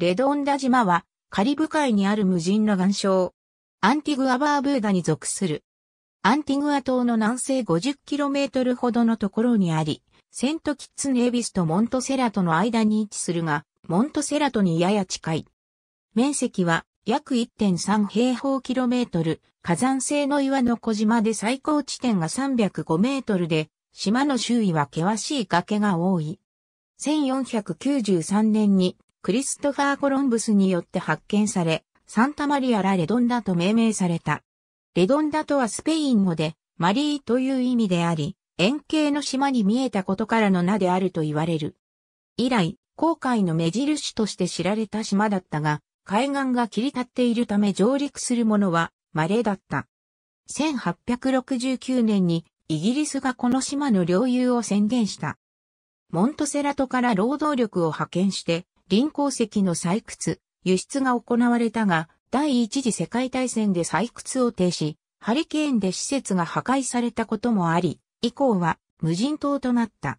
レドンダ島はカリブ海にある無人の岩礁。アンティグア・バーブーダに属する。アンティグア島の南西 50km ほどのところにあり、セントキッツ・ネービスとモントセラトの間に位置するが、モントセラトにやや近い。面積は約1.3平方キロメートル、火山性の岩の小島で最高地点が305メートルで、島の周囲は険しい崖が多い。1493年にクリストファー・コロンブスによって発見され、サンタマリア・ラ・レドンダと命名された。レドンダとはスペイン語で、マリーという意味であり、円形の島に見えたことからの名であると言われる。以来、航海の目印として知られた島だったが、海岸が切り立っているため上陸するものは稀だった。1869年にイギリスがこの島の領有を宣言した。モントセラトから労働力を派遣して林鉱石の採掘、輸出が行われたが、第一次世界大戦で採掘を停止、ハリケーンで施設が破壊されたこともあり、以降は無人島となった。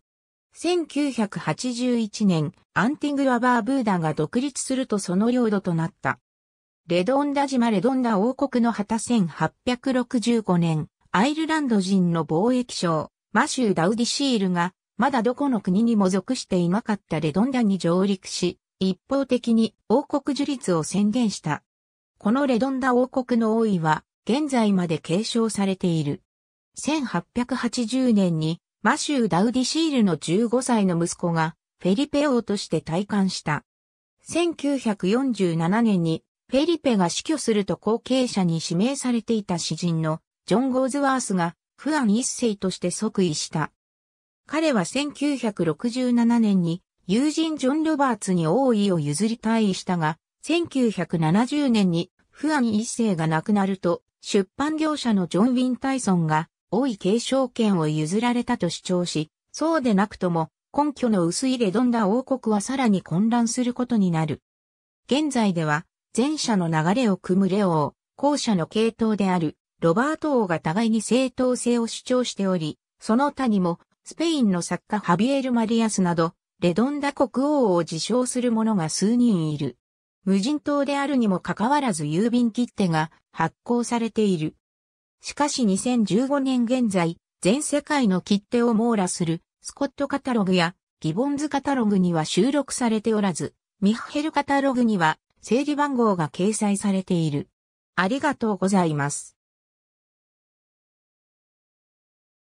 1981年、アンティングアバーブーダが独立するとその領土となった。レドンダ島レドンダ王国の旗1865年、アイルランド人の貿易商、マシュー・ダウディシールが、まだどこの国にも属していなかったレドンダに上陸し、一方的に王国樹立を宣言した。このレドンダ王国の王位は現在まで継承されている。1880年にマシュー・ダウディシールの15歳の息子がフェリペ王として退官した。1947年にフェリペが死去すると後継者に指名されていた詩人のジョン・ゴーズワースがファン一世として即位した。彼は1967年に友人ジョン・ロバーツに王位を譲り退位したが、1970年にフ安ン一世が亡くなると、出版業者のジョン・ウィンタイソンが王位継承権を譲られたと主張し、そうでなくとも根拠の薄いレドンダ王国はさらに混乱することになる。現在では、前者の流れを組むレオ王、後者の系統であるロバート王が互いに正当性を主張しており、その他にもスペインの作家ハビエル・マリアスなどレドンダ国王を自称する者が数人いる。無人島であるにもかかわらず郵便切手が発行されている。しかし2015年現在、全世界の切手を網羅するスコットカタログやギボンズカタログには収録されておらず、ミッヘルカタログには整理番号が掲載されている。ありがとうございます。